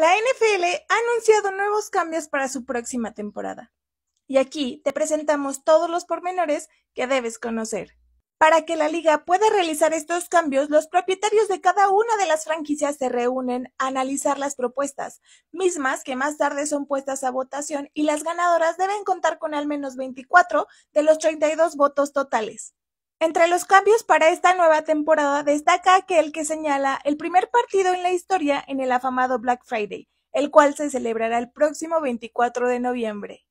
La NFL ha anunciado nuevos cambios para su próxima temporada. Y aquí te presentamos todos los pormenores que debes conocer. Para que la liga pueda realizar estos cambios, los propietarios de cada una de las franquicias se reúnen a analizar las propuestas, mismas que más tarde son puestas a votación y las ganadoras deben contar con al menos 24 de los 32 votos totales. Entre los cambios para esta nueva temporada destaca aquel que señala el primer partido en la historia en el afamado Black Friday, el cual se celebrará el próximo 24 de noviembre.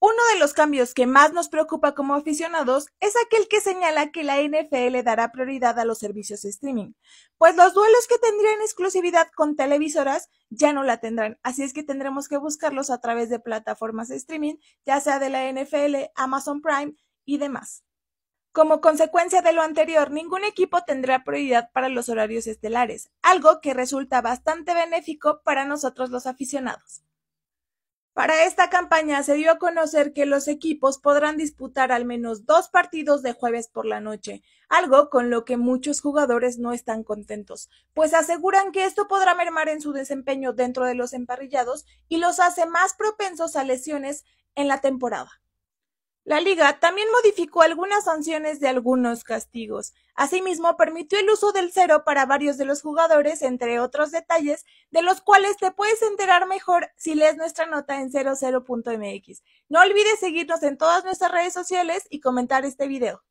Uno de los cambios que más nos preocupa como aficionados es aquel que señala que la NFL dará prioridad a los servicios streaming, pues los duelos que tendrían exclusividad con televisoras ya no la tendrán, así es que tendremos que buscarlos a través de plataformas de streaming, ya sea de la NFL, Amazon Prime y demás. Como consecuencia de lo anterior, ningún equipo tendrá prioridad para los horarios estelares, algo que resulta bastante benéfico para nosotros los aficionados. Para esta campaña se dio a conocer que los equipos podrán disputar al menos dos partidos de jueves por la noche, algo con lo que muchos jugadores no están contentos, pues aseguran que esto podrá mermar en su desempeño dentro de los emparrillados y los hace más propensos a lesiones en la temporada. La liga también modificó algunas sanciones de algunos castigos. Asimismo, permitió el uso del cero para varios de los jugadores, entre otros detalles, de los cuales te puedes enterar mejor si lees nuestra nota en 00.mx. No olvides seguirnos en todas nuestras redes sociales y comentar este video.